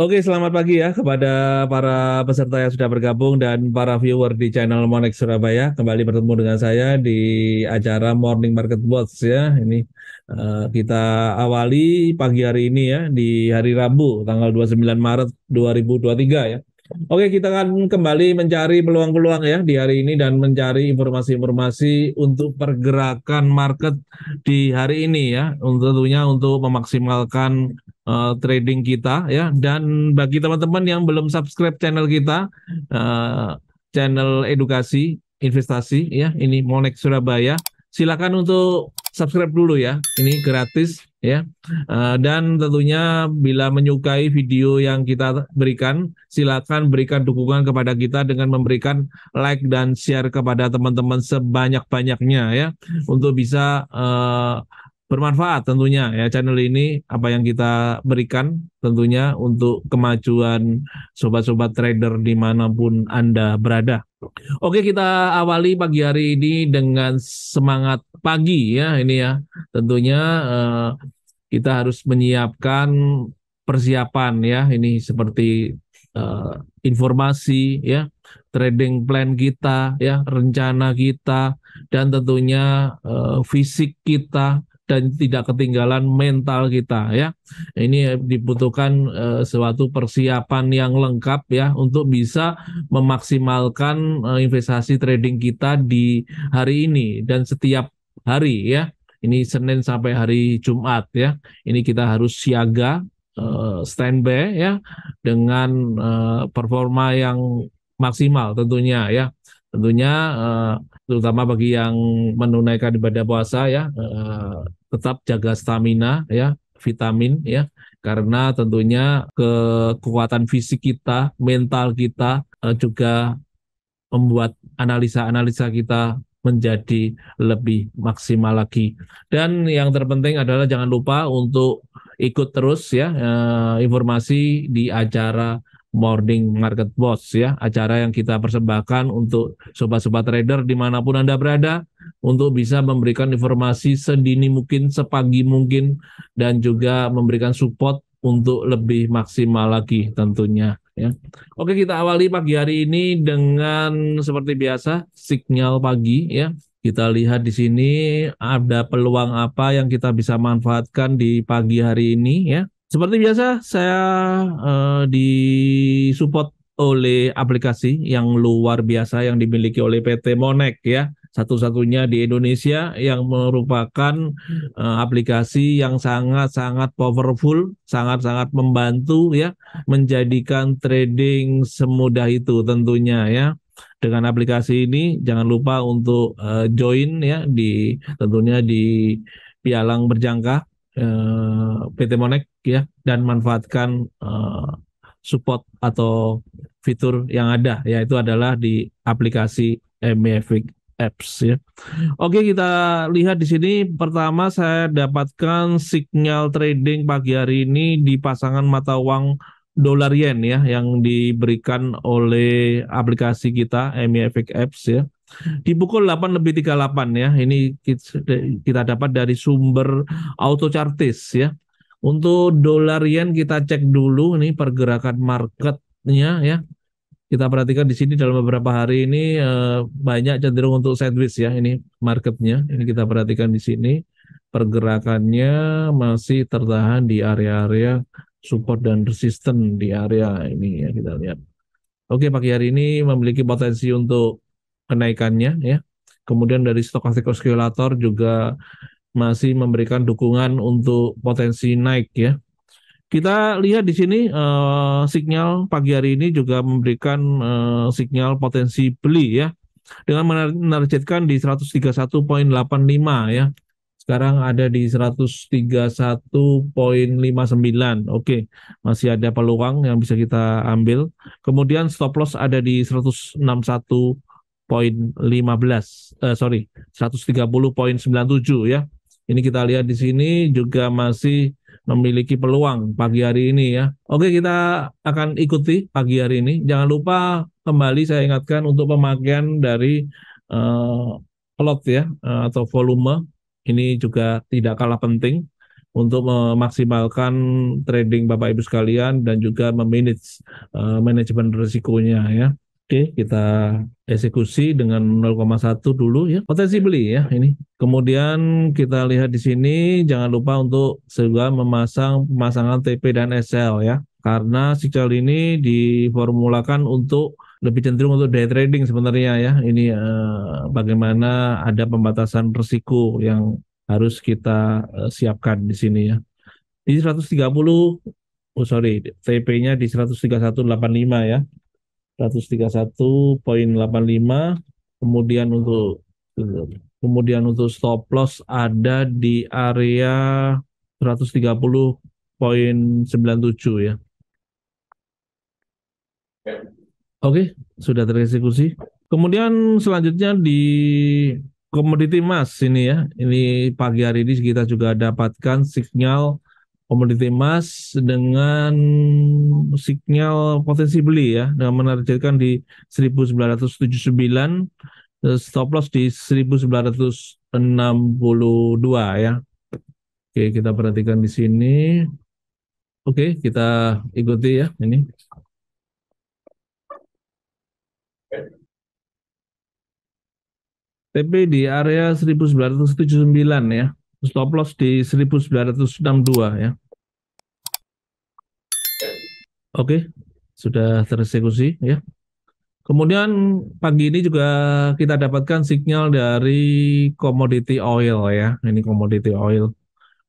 Oke, selamat pagi ya kepada para peserta yang sudah bergabung dan para viewer di channel Monex Surabaya. Kembali bertemu dengan saya di acara Morning Market Watch ya. Ini uh, kita awali pagi hari ini ya di hari Rabu tanggal 29 Maret 2023 ya. Oke, kita akan kembali mencari peluang-peluang ya di hari ini dan mencari informasi-informasi untuk pergerakan market di hari ini ya, tentunya untuk memaksimalkan Eh, trading kita ya dan bagi teman-teman yang belum subscribe channel kita uh, channel edukasi investasi ya ini Monex Surabaya silakan untuk subscribe dulu ya ini gratis ya uh, dan tentunya bila menyukai video yang kita berikan silakan berikan dukungan kepada kita dengan memberikan like dan share kepada teman-teman sebanyak-banyaknya ya untuk bisa uh, bermanfaat tentunya ya channel ini apa yang kita berikan tentunya untuk kemajuan sobat-sobat trader dimanapun Anda berada. Oke kita awali pagi hari ini dengan semangat pagi ya ini ya tentunya eh, kita harus menyiapkan persiapan ya ini seperti eh, informasi ya trading plan kita ya rencana kita dan tentunya uh, fisik kita dan tidak ketinggalan mental kita ya. Ini dibutuhkan uh, suatu persiapan yang lengkap ya untuk bisa memaksimalkan uh, investasi trading kita di hari ini dan setiap hari ya. Ini Senin sampai hari Jumat ya. Ini kita harus siaga uh, standby ya dengan uh, performa yang maksimal tentunya ya tentunya uh, terutama bagi yang menunaikan ibadah puasa ya uh, tetap jaga stamina ya vitamin ya karena tentunya kekuatan fisik kita mental kita uh, juga membuat analisa-analisa kita menjadi lebih maksimal lagi dan yang terpenting adalah jangan lupa untuk ikut terus ya uh, informasi di acara morning market boss ya acara yang kita persembahkan untuk sobat-sobat trader dimanapun anda berada untuk bisa memberikan informasi sedini mungkin sepagi mungkin dan juga memberikan support untuk lebih maksimal lagi tentunya ya oke kita awali pagi hari ini dengan seperti biasa signal pagi ya kita lihat di sini ada peluang apa yang kita bisa manfaatkan di pagi hari ini ya seperti biasa, saya uh, disupport oleh aplikasi yang luar biasa yang dimiliki oleh PT Monek ya. Satu-satunya di Indonesia yang merupakan uh, aplikasi yang sangat-sangat powerful, sangat-sangat membantu ya menjadikan trading semudah itu tentunya ya. Dengan aplikasi ini jangan lupa untuk uh, join ya di tentunya di Pialang Berjangka Eh, PT Monek ya dan manfaatkan uh, support atau fitur yang ada yaitu adalah di aplikasi MFIC apps ya. Oke, kita lihat di sini pertama saya dapatkan signal trading pagi hari ini di pasangan mata uang dolar yen ya yang diberikan oleh aplikasi kita MFIC apps ya di pukul 8 lebih 38 ya. Ini kita dapat dari sumber Auto Chartis ya. Untuk dolar yen kita cek dulu nih pergerakan marketnya ya. Kita perhatikan di sini dalam beberapa hari ini eh, banyak cenderung untuk sideways ya ini marketnya. Ini kita perhatikan di sini pergerakannya masih tertahan di area-area support dan resisten di area ini ya kita lihat. Oke pagi hari ini memiliki potensi untuk kenaikannya ya. Kemudian dari stokastik oscillator juga masih memberikan dukungan untuk potensi naik ya. Kita lihat di sini eh, signal pagi hari ini juga memberikan eh, signal potensi beli ya dengan menargetkan di 131.85 ya. Sekarang ada di 131.59. Oke, masih ada peluang yang bisa kita ambil. Kemudian stop loss ada di 161 poin 15 eh, sorry poin 97 ya ini kita lihat di sini juga masih memiliki peluang pagi hari ini ya. Oke, kita akan ikuti pagi hari ini. Jangan lupa kembali saya ingatkan untuk pemakaian dari eh, plot ya eh, atau volume ini juga tidak kalah penting untuk memaksimalkan trading Bapak Ibu sekalian dan juga memanage uh, manajemen risikonya ya. Oke, kita eksekusi dengan 0,1 dulu ya. Potensi beli ya ini. Kemudian kita lihat di sini jangan lupa untuk segera memasang pemasangan TP dan SL ya. Karena signal ini diformulakan untuk lebih cenderung untuk day trading sebenarnya ya. Ini eh, bagaimana ada pembatasan risiko yang harus kita eh, siapkan di sini ya. Di 130 oh sorry, TP-nya di 131.85 ya. 131.85 kemudian untuk kemudian untuk stop loss ada di area 130.97 ya. ya. Oke, sudah tereksekusi. Kemudian selanjutnya di komoditi emas ini ya. Ini pagi hari ini kita juga dapatkan signal komoditi emas dengan signal potensi beli ya dengan menargetkan di 1979 eh, stop loss di 1962 ya. Oke, kita perhatikan di sini. Oke, kita ikuti ya ini. TP di area 1979 ya stop loss di 1962 ya. Oke, sudah tereksekusi ya. Kemudian pagi ini juga kita dapatkan sinyal dari commodity oil ya. Ini commodity oil.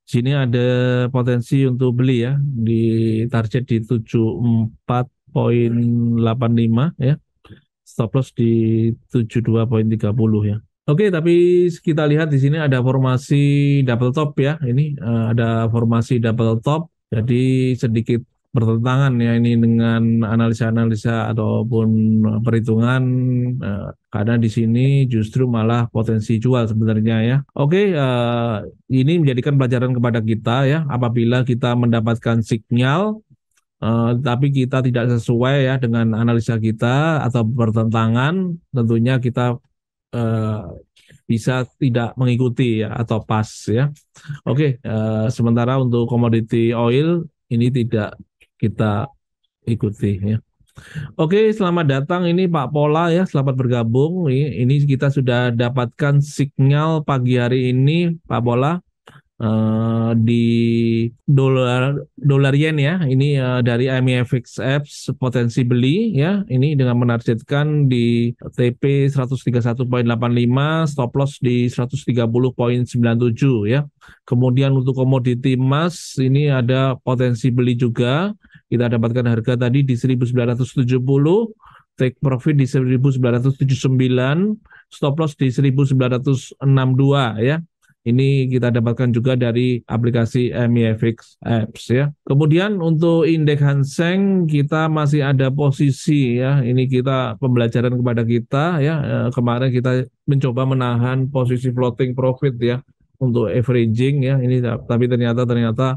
Sini ada potensi untuk beli ya di target di 74.85 ya. Stop loss di 72.30 ya. Oke, tapi kita lihat di sini ada formasi double top ya. Ini uh, ada formasi double top, jadi sedikit bertentangan ya ini dengan analisa-analisa ataupun perhitungan uh, karena di sini justru malah potensi jual sebenarnya ya. Oke, uh, ini menjadikan pelajaran kepada kita ya apabila kita mendapatkan sinyal, Uh, tapi kita tidak sesuai ya dengan analisa kita atau bertentangan, tentunya kita Eh, bisa tidak mengikuti ya atau pas ya. Oke, uh, sementara untuk komoditi oil ini tidak kita ikuti ya. Oke, selamat datang ini Pak Pola ya, selamat bergabung. Ini kita sudah dapatkan sinyal pagi hari ini Pak Pola. Eh, di dolar dolar yen ya. Ini uh, dari IMFX e apps potensi beli ya. Ini dengan menargetkan di TP 131.85 stop loss di 130.97 ya. Kemudian untuk komoditi emas ini ada potensi beli juga. Kita dapatkan harga tadi di 1970 take profit di 1979, stop loss di 1962 ya. Ini kita dapatkan juga dari aplikasi MIFX Apps ya. Kemudian untuk indeks Hang kita masih ada posisi ya. Ini kita pembelajaran kepada kita ya. Eh, kemarin kita mencoba menahan posisi floating profit ya untuk averaging ya. Ini tapi ternyata ternyata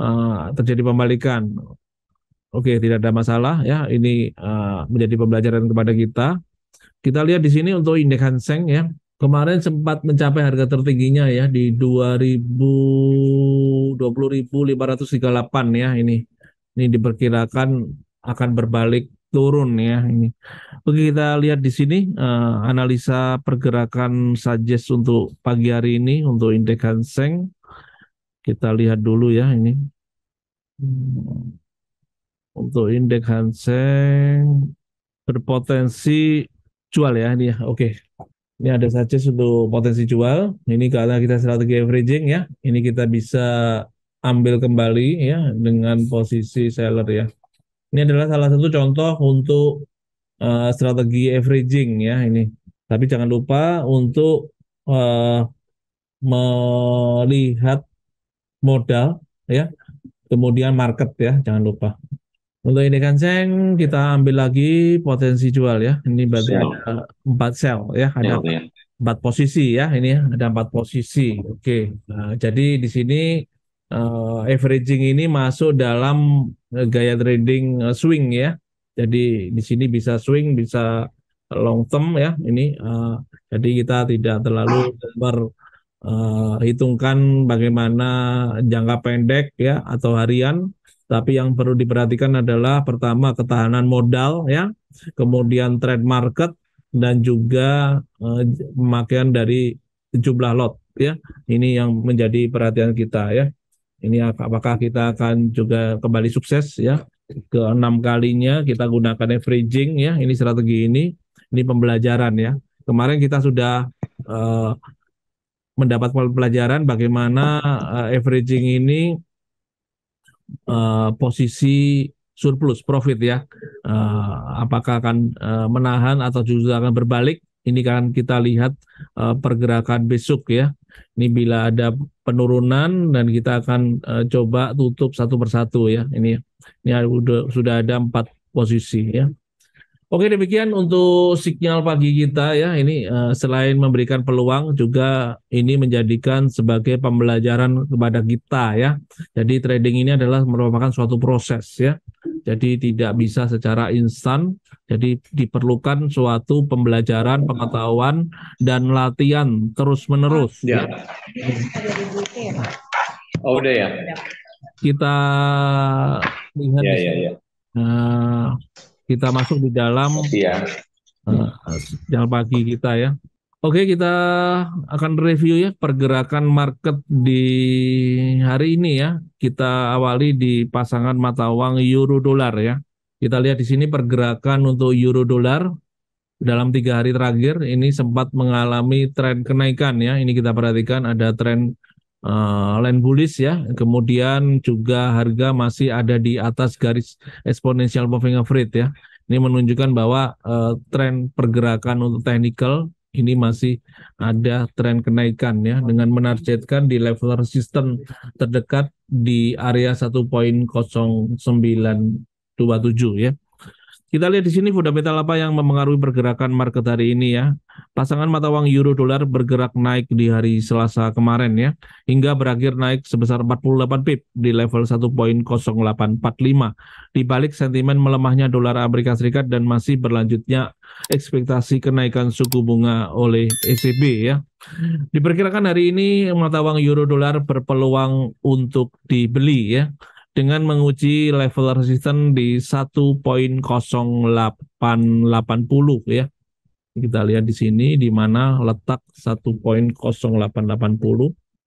uh, terjadi pembalikan. Oke, tidak ada masalah ya. Ini uh, menjadi pembelajaran kepada kita. Kita lihat di sini untuk indeks Hang ya. Kemarin sempat mencapai harga tertingginya ya di 2020.538 ya ini. Ini diperkirakan akan berbalik turun ya ini. Oke kita lihat di sini uh, analisa pergerakan suggest untuk pagi hari ini untuk indeks Hanseng Kita lihat dulu ya ini. Untuk indeks Hanseng berpotensi jual ya ini ya. Oke. Okay. Ini ada saja untuk potensi jual. Ini karena kita strategi averaging ya. Ini kita bisa ambil kembali ya dengan posisi seller ya. Ini adalah salah satu contoh untuk uh, strategi averaging ya ini. Tapi jangan lupa untuk uh, melihat modal ya, kemudian market ya, jangan lupa. Untuk ini kan, seng kita ambil lagi potensi jual ya. Ini berarti sell. ada empat sel ya, ada ya. empat posisi ya. Ini ya, ada empat posisi. Oke. Okay. Nah, jadi di sini uh, averaging ini masuk dalam eh, gaya trading eh, swing ya. Jadi di sini bisa swing, bisa long term ya. Ini uh, jadi kita tidak terlalu ber uh, hitungkan bagaimana jangka pendek ya atau harian tapi yang perlu diperhatikan adalah pertama ketahanan modal ya, kemudian trade market dan juga eh, pemakaian dari jumlah lot ya. Ini yang menjadi perhatian kita ya. Ini apakah kita akan juga kembali sukses ya ke enam kalinya kita gunakan averaging ya. Ini strategi ini ini pembelajaran ya. Kemarin kita sudah uh, mendapat pelajaran bagaimana uh, averaging ini uh, posisi surplus profit ya. Uh, apakah akan uh, menahan atau justru akan berbalik? Ini kan kita lihat uh, pergerakan besok ya. Ini bila ada penurunan dan kita akan uh, coba tutup satu persatu ya. Ini ini sudah sudah ada empat posisi ya. Oke demikian untuk sinyal pagi kita ya ini eh, selain memberikan peluang juga ini menjadikan sebagai pembelajaran kepada kita ya. Jadi trading ini adalah merupakan suatu proses ya. Jadi tidak bisa secara instan. Jadi diperlukan suatu pembelajaran, pengetahuan dan latihan terus-menerus. Ya. ya. Oh udah ya. Kita lihat ya, ya, ya. Uh, kita masuk di dalam ya. uh, eh, jam pagi kita ya. Oke, kita akan review ya pergerakan market di hari ini ya. Kita awali di pasangan mata uang euro dolar ya. Kita lihat di sini pergerakan untuk euro dolar dalam tiga hari terakhir ini sempat mengalami tren kenaikan ya. Ini kita perhatikan ada tren uh, land bullish ya. Kemudian juga harga masih ada di atas garis exponential moving average ya. Ini menunjukkan bahwa uh, tren pergerakan untuk technical ini masih ada tren kenaikan ya dengan menargetkan di level resisten terdekat di area 1.0927 ya. Kita lihat di sini fundamental apa yang mempengaruhi pergerakan market hari ini ya. Pasangan mata uang euro dolar bergerak naik di hari Selasa kemarin ya, hingga berakhir naik sebesar 48 pip di level 1.0845. Di balik sentimen melemahnya dolar Amerika Serikat dan masih berlanjutnya ekspektasi kenaikan suku bunga oleh ECB ya. Diperkirakan hari ini mata uang euro dolar berpeluang untuk dibeli ya dengan menguji level resistance di 1.0880 ya. Kita lihat di sini di mana letak 1.0880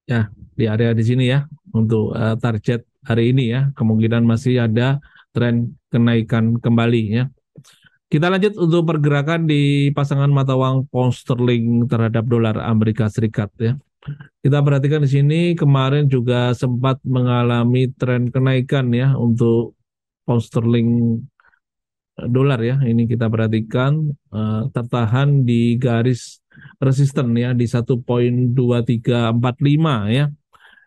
ya di area di sini ya untuk uh, target hari ini ya. Kemungkinan masih ada tren kenaikan kembali ya. Kita lanjut untuk pergerakan di pasangan mata uang pound sterling terhadap dolar Amerika Serikat ya. Kita perhatikan di sini kemarin juga sempat mengalami tren kenaikan ya untuk pound sterling eh, dolar ya. Ini kita perhatikan uh, tertahan di garis resisten ya di 1.2345 ya.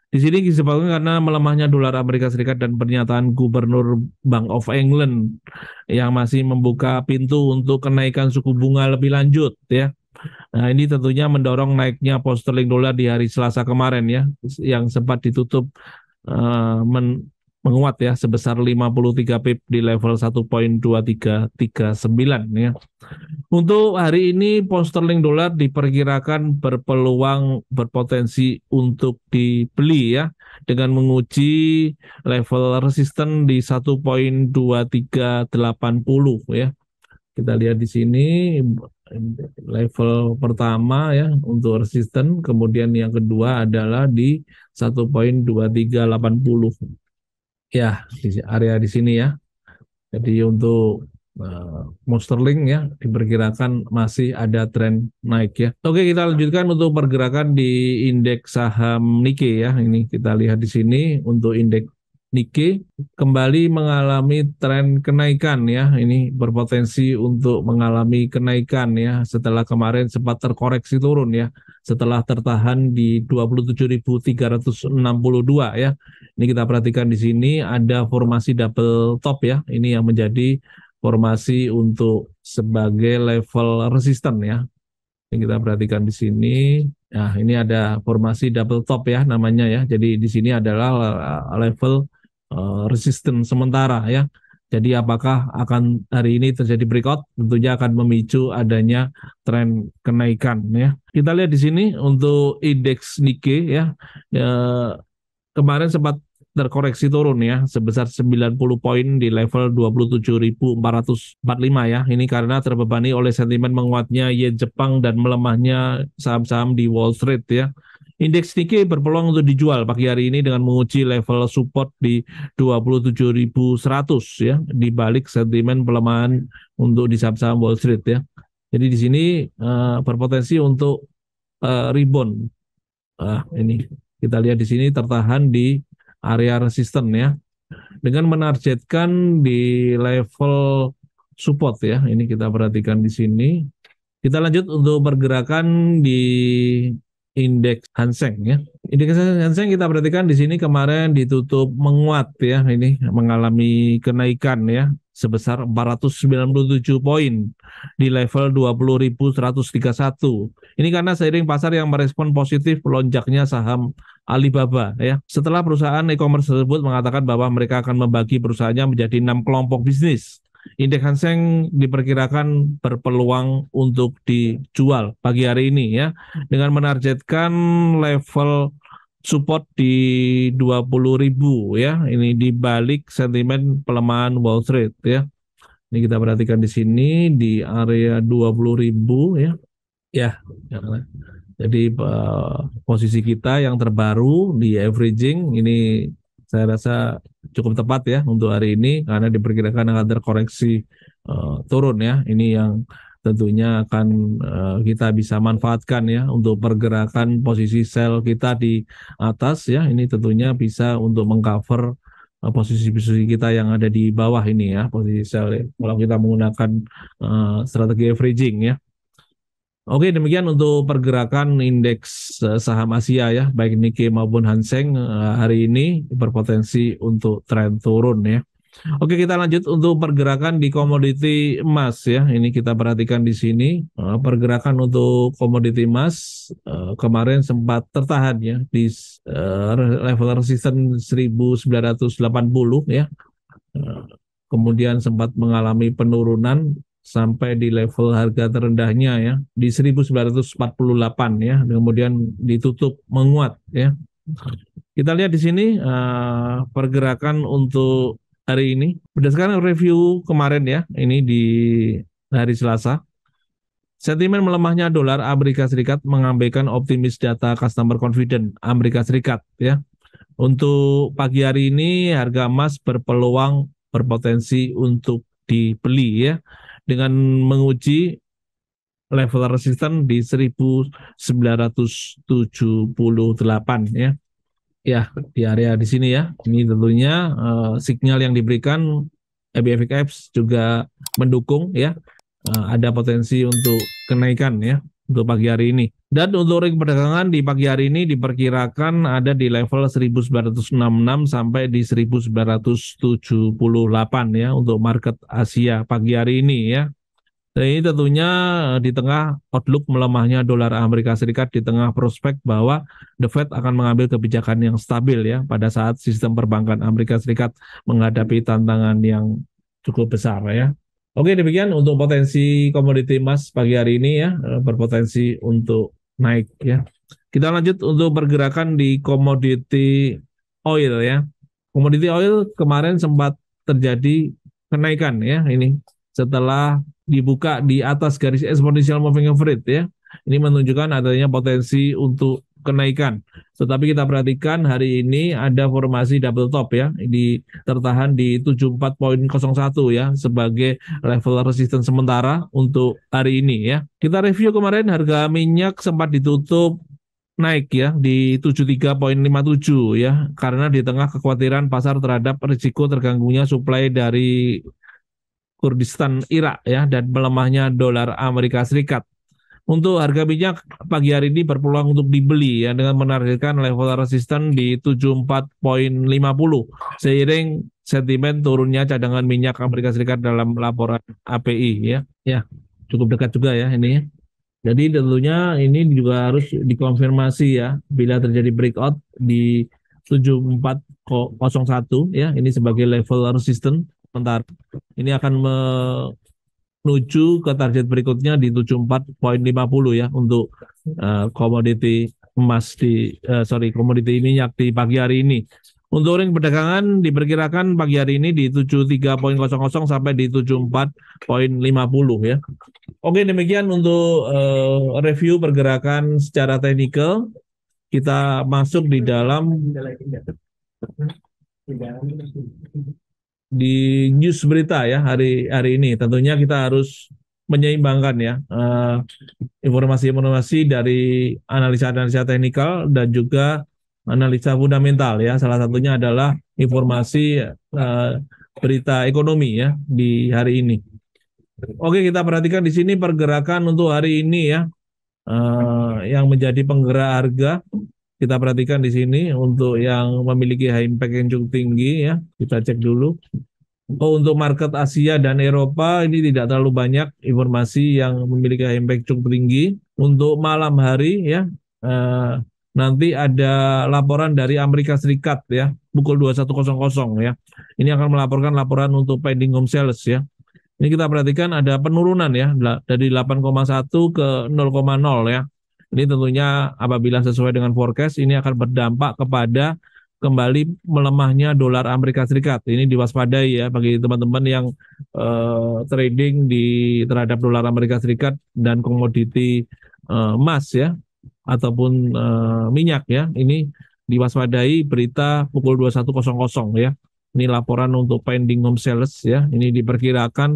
Di sini disebabkan karena melemahnya dolar Amerika Serikat dan pernyataan Gubernur Bank of England yang masih membuka pintu untuk kenaikan suku bunga lebih lanjut ya. Nah, ini tentunya mendorong naiknya pound dolar di hari Selasa kemarin ya, yang sempat ditutup uh, men menguat ya sebesar 53 pip di level 1.2339 ya. Untuk hari ini pound dolar diperkirakan berpeluang berpotensi untuk dibeli ya dengan menguji level resisten di 1.2380 ya. Kita lihat di sini level pertama ya untuk resisten, kemudian yang kedua adalah di 1.2380. Ya, di area di sini ya. Jadi untuk uh, monster link ya diperkirakan masih ada tren naik ya. Oke, kita lanjutkan untuk pergerakan di indeks saham Nike ya. Ini kita lihat di sini untuk indeks Nike kembali mengalami tren kenaikan ya. Ini berpotensi untuk mengalami kenaikan ya setelah kemarin sempat terkoreksi turun ya setelah tertahan di 27.362 ya. Ini kita perhatikan di sini ada formasi double top ya. Ini yang menjadi formasi untuk sebagai level resisten ya. Ini kita perhatikan di sini Nah, ini ada formasi double top ya namanya ya. Jadi di sini adalah level Eh, resisten sementara ya. Jadi apakah akan hari ini terjadi breakout? Tentunya akan memicu adanya tren kenaikan ya. Kita lihat di sini untuk indeks Nike ya. ya kemarin sempat terkoreksi turun ya sebesar 90 poin di level 27.445 ya. Ini karena terbebani oleh sentimen menguatnya yen Jepang dan melemahnya saham-saham di Wall Street ya. Indeks Nikkei berpeluang untuk dijual pagi hari ini dengan menguji level support di 27.100 ya di balik sentimen pelemahan untuk di saham-saham Wall Street ya. Jadi di sini uh, berpotensi untuk uh, rebound. Uh, ini kita lihat di sini tertahan di area resisten ya dengan menargetkan di level support ya. Ini kita perhatikan di sini. Kita lanjut untuk pergerakan di indeks Hanseng ya. Indeks Hanseng kita perhatikan di sini kemarin ditutup menguat ya ini mengalami kenaikan ya sebesar 497 poin di level 20.131. Ini karena seiring pasar yang merespon positif lonjaknya saham Alibaba ya. Setelah perusahaan e-commerce tersebut mengatakan bahwa mereka akan membagi perusahaannya menjadi enam kelompok bisnis Indeks Hanseng diperkirakan berpeluang untuk dijual pagi hari ini ya dengan menargetkan level support di 20.000 ya. Ini di balik sentimen pelemahan Wall Street ya. Ini kita perhatikan di sini di area 20.000 ya. Ya, jadi eh, posisi kita yang terbaru di averaging ini saya rasa cukup tepat ya untuk hari ini karena diperkirakan akan terkoreksi uh, turun ya. Ini yang tentunya akan uh, kita bisa manfaatkan ya untuk pergerakan posisi sel kita di atas ya. Ini tentunya bisa untuk mengcover eh, posisi-posisi kita yang ada di bawah ini ya posisi sel ya. kalau kita menggunakan uh, strategi averaging ya Oke, demikian untuk pergerakan indeks eh, saham Asia ya, baik Nikkei maupun Hanseng eh, hari ini berpotensi untuk tren turun ya. Oke, kita lanjut untuk pergerakan di komoditi emas ya. Ini kita perhatikan di sini eh, pergerakan untuk komoditi emas kemarin sempat tertahan ya di level resistance 1980 ya kemudian sempat mengalami penurunan sampai di level harga terendahnya ya di 1948 ya kemudian ditutup menguat ya kita lihat di sini uh, pergerakan untuk hari ini berdasarkan review kemarin ya ini di hari Selasa sentimen melemahnya dolar Amerika Serikat mengabaikan optimis data customer confident Amerika Serikat ya untuk pagi hari ini harga emas berpeluang berpotensi untuk dibeli ya dengan menguji level resisten di 1978 ya. Ya, di area di sini ya. Ini tentunya uh, signal yang diberikan EBFX juga mendukung ya. Uh, ada potensi untuk kenaikan ya untuk pagi hari ini. Dan untuk ring perdagangan di pagi hari ini diperkirakan ada di level 1966 sampai di 1978 ya untuk market Asia pagi hari ini ya. Dan ini tentunya eh, di tengah outlook melemahnya dolar Amerika Serikat di tengah prospek bahwa The Fed akan mengambil kebijakan yang stabil ya pada saat sistem perbankan Amerika Serikat menghadapi tantangan yang cukup besar ya. Oke demikian untuk potensi komoditi emas pagi hari ini ya eh, berpotensi untuk naik ya. Kita lanjut untuk pergerakan di komoditi oil ya. Komoditi oil kemarin sempat terjadi kenaikan ya ini setelah dibuka di atas garis exponential moving average ya. Ini menunjukkan adanya potensi untuk kenaikan. Tetapi kita perhatikan hari ini ada formasi double top ya, di tertahan di 74.01 ya sebagai level resistance sementara untuk hari ini ya. Kita review kemarin harga minyak sempat ditutup naik ya di 73.57 ya karena di tengah kekhawatiran pasar terhadap risiko terganggunya suplai dari Kurdistan Irak ya dan melemahnya dolar Amerika Serikat. Untuk harga minyak pagi hari ini berpeluang untuk dibeli ya dengan menargetkan level resisten di 74.50 seiring sentimen turunnya cadangan minyak Amerika Serikat dalam laporan API ya. Ya, cukup dekat juga ya ini ya. Jadi tentunya ini juga harus dikonfirmasi ya bila terjadi breakout di 7401 ya ini sebagai level resistance sementara ini akan me menuju ke target berikutnya di 74.50 ya untuk uh, komoditi emas di uh, sorry komoditi minyak di pagi hari ini. Untuk ring perdagangan diperkirakan pagi hari ini di 73.00 sampai di 74.50 ya. Oke demikian untuk uh, review pergerakan secara teknikal. Kita masuk di dalam di news berita ya hari hari ini tentunya kita harus menyeimbangkan ya eh, informasi-informasi uh, dari analisa-analisa teknikal dan juga analisa fundamental ya salah satunya adalah informasi uh, berita ekonomi ya di hari ini. Oke kita perhatikan di sini pergerakan untuk hari ini ya uh, yang menjadi penggerak harga kita perhatikan di sini untuk yang memiliki high impact yang cukup tinggi ya kita cek dulu Oh, untuk market Asia dan Eropa ini tidak terlalu banyak informasi yang memiliki high impact cukup tinggi. Untuk malam hari ya, eh, nanti ada laporan dari Amerika Serikat ya, pukul 21.00 ya. Ini akan melaporkan laporan untuk pending home sales ya. Ini kita perhatikan ada penurunan ya dari 8,1 ke 0,0 ya. Ini tentunya apabila sesuai dengan forecast ini akan berdampak kepada kembali melemahnya dolar Amerika Serikat. Ini diwaspadai ya bagi teman-teman yang uh, trading di terhadap dolar Amerika Serikat dan komoditi uh, emas ya ataupun uh, minyak ya. Ini diwaspadai berita pukul 21.00 ya. Ini laporan untuk pending home sales ya. Ini diperkirakan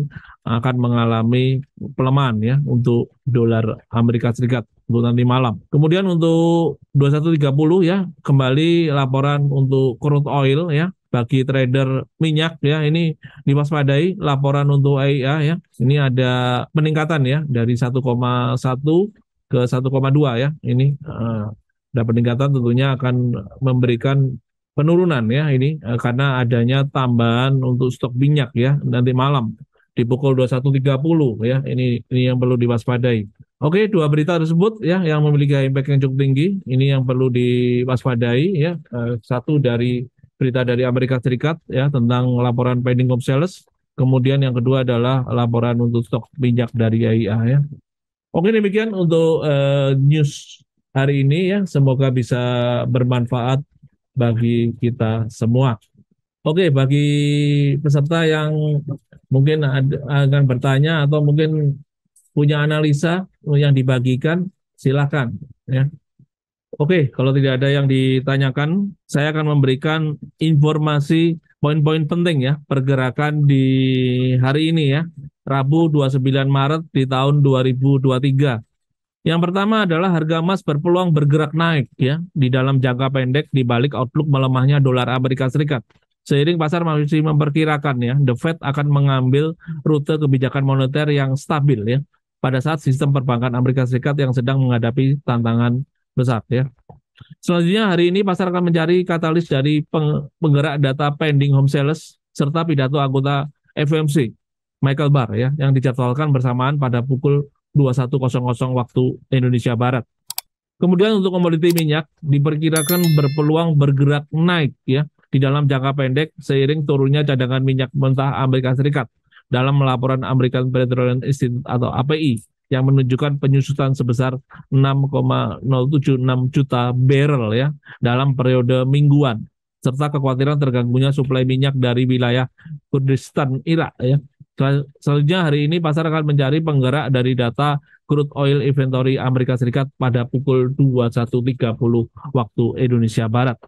akan mengalami pelemahan ya untuk dolar Amerika Serikat untuk nanti malam. Kemudian untuk 21.30 ya kembali laporan untuk crude oil ya bagi trader minyak ya ini diwaspadai laporan untuk AIA ya. Ini ada peningkatan ya dari 1,1 ke 1,2 ya. Ini uh, ada peningkatan tentunya akan memberikan penurunan ya ini uh, karena adanya tambahan untuk stok minyak ya nanti malam di pukul 21.30 ya. Ini ini yang perlu diwaspadai. Oke, dua berita tersebut ya yang memiliki impact yang cukup tinggi, ini yang perlu diwaspadai ya. Eh, satu dari berita dari Amerika Serikat ya tentang laporan pending home sales. Kemudian yang kedua adalah laporan untuk stok minyak dari IAEA ya. Oke, demikian untuk uh, news hari ini ya. Semoga bisa bermanfaat bagi kita semua. Oke, bagi peserta yang mungkin akan bertanya atau mungkin punya analisa yang dibagikan, silakan. Ya. Oke, kalau tidak ada yang ditanyakan, saya akan memberikan informasi poin-poin penting ya pergerakan di hari ini ya, Rabu 29 Maret di tahun 2023. Yang pertama adalah harga emas berpeluang bergerak naik ya di dalam jangka pendek di balik outlook melemahnya dolar Amerika Serikat. Seiring pasar masih memperkirakan ya, The Fed akan mengambil rute kebijakan moneter yang stabil ya pada saat sistem perbankan Amerika Serikat yang sedang menghadapi tantangan besar ya. Selanjutnya hari ini pasar akan mencari katalis dari penggerak data pending home sales serta pidato anggota FOMC Michael Barr ya yang dijadwalkan bersamaan pada pukul 21.00 waktu Indonesia Barat. Kemudian untuk komoditi minyak diperkirakan berpeluang bergerak naik ya di dalam jangka pendek seiring turunnya cadangan minyak mentah Amerika Serikat dalam laporan American Petroleum Institute atau API yang menunjukkan penyusutan sebesar 6,076 juta barrel ya dalam periode mingguan serta kekhawatiran terganggunya suplai minyak dari wilayah Kurdistan Irak ya. selanjutnya hari ini pasar akan mencari penggerak dari data crude oil inventory Amerika Serikat pada pukul 21.30 waktu Indonesia Barat.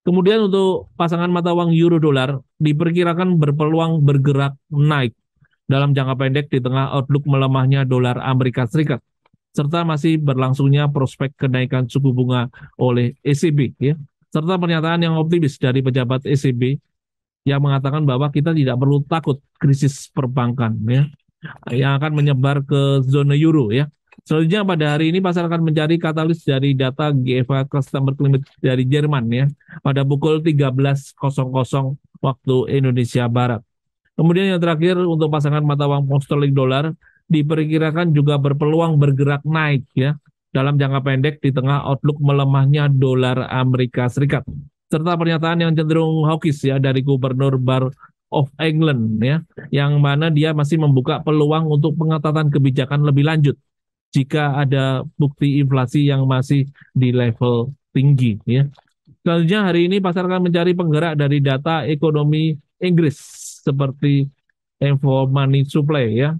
Kemudian untuk pasangan mata uang euro dolar diperkirakan berpeluang bergerak naik dalam jangka pendek di tengah outlook melemahnya dolar Amerika Serikat serta masih berlangsungnya prospek kenaikan suku bunga oleh ECB ya serta pernyataan yang optimis dari pejabat ECB yang mengatakan bahwa kita tidak perlu takut krisis perbankan ya yang akan menyebar ke zona euro ya Selanjutnya pada hari ini pasar akan mencari katalis dari data GfA Customer Climate dari Jerman ya pada pukul 13.00 waktu Indonesia Barat. Kemudian yang terakhir untuk pasangan mata uang pound sterling dolar diperkirakan juga berpeluang bergerak naik ya dalam jangka pendek di tengah outlook melemahnya dolar Amerika Serikat serta pernyataan yang cenderung hawkish ya dari Gubernur Bar of England ya yang mana dia masih membuka peluang untuk pengetatan kebijakan lebih lanjut jika ada bukti inflasi yang masih di level tinggi ya. Selanjutnya hari ini pasar akan mencari penggerak dari data ekonomi Inggris seperti info money supply ya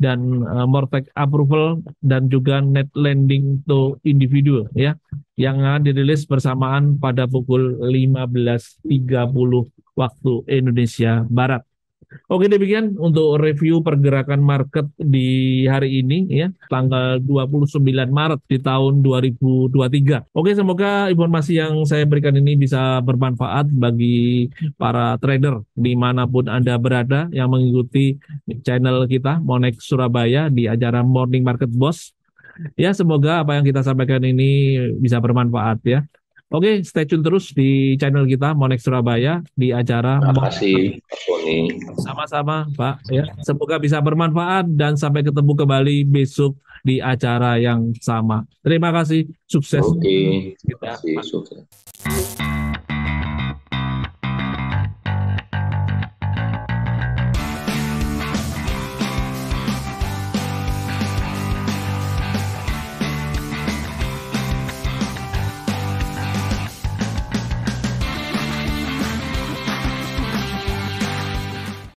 dan uh, mortgage approval dan juga net lending to individual ya yang akan dirilis bersamaan pada pukul 15.30 waktu Indonesia Barat. Oke demikian untuk review pergerakan market di hari ini ya tanggal 29 Maret di tahun 2023. Oke semoga informasi yang saya berikan ini bisa bermanfaat bagi para trader dimanapun Anda berada yang mengikuti channel kita Monex Surabaya di acara Morning Market Boss. Ya semoga apa yang kita sampaikan ini bisa bermanfaat ya. Oke, okay, stay tune terus di channel kita Monex Surabaya di acara. Terima kasih, Sama-sama, Pak. Ya, semoga bisa bermanfaat dan sampai ketemu kembali besok di acara yang sama. Terima kasih, sukses. Oke, okay. terima kasih, sukses.